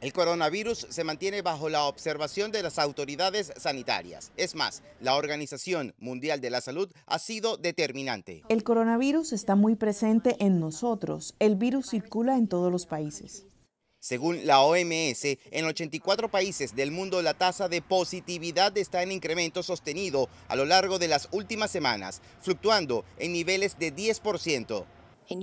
El coronavirus se mantiene bajo la observación de las autoridades sanitarias. Es más, la Organización Mundial de la Salud ha sido determinante. El coronavirus está muy presente en nosotros. El virus circula en todos los países. Según la OMS, en 84 países del mundo la tasa de positividad está en incremento sostenido a lo largo de las últimas semanas, fluctuando en niveles de 10%. En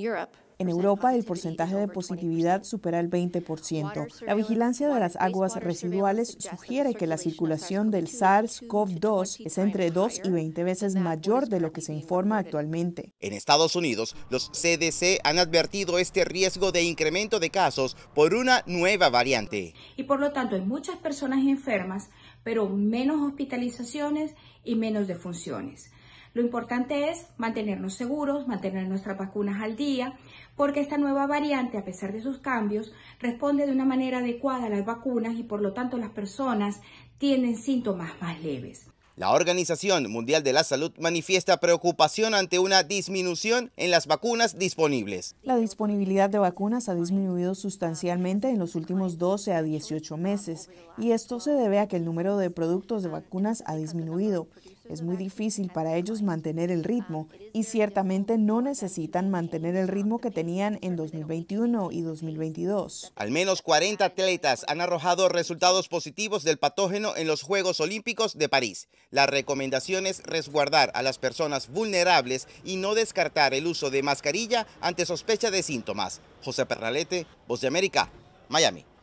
en Europa el porcentaje de positividad supera el 20%. La vigilancia de las aguas residuales sugiere que la circulación del SARS-CoV-2 es entre 2 y 20 veces mayor de lo que se informa actualmente. En Estados Unidos, los CDC han advertido este riesgo de incremento de casos por una nueva variante. Y por lo tanto, hay muchas personas enfermas, pero menos hospitalizaciones y menos defunciones. Lo importante es mantenernos seguros, mantener nuestras vacunas al día, porque esta nueva variante, a pesar de sus cambios, responde de una manera adecuada a las vacunas y por lo tanto las personas tienen síntomas más leves. La Organización Mundial de la Salud manifiesta preocupación ante una disminución en las vacunas disponibles. La disponibilidad de vacunas ha disminuido sustancialmente en los últimos 12 a 18 meses y esto se debe a que el número de productos de vacunas ha disminuido. Es muy difícil para ellos mantener el ritmo y ciertamente no necesitan mantener el ritmo que tenían en 2021 y 2022. Al menos 40 atletas han arrojado resultados positivos del patógeno en los Juegos Olímpicos de París. La recomendación es resguardar a las personas vulnerables y no descartar el uso de mascarilla ante sospecha de síntomas. José Perralete, Voz de América, Miami.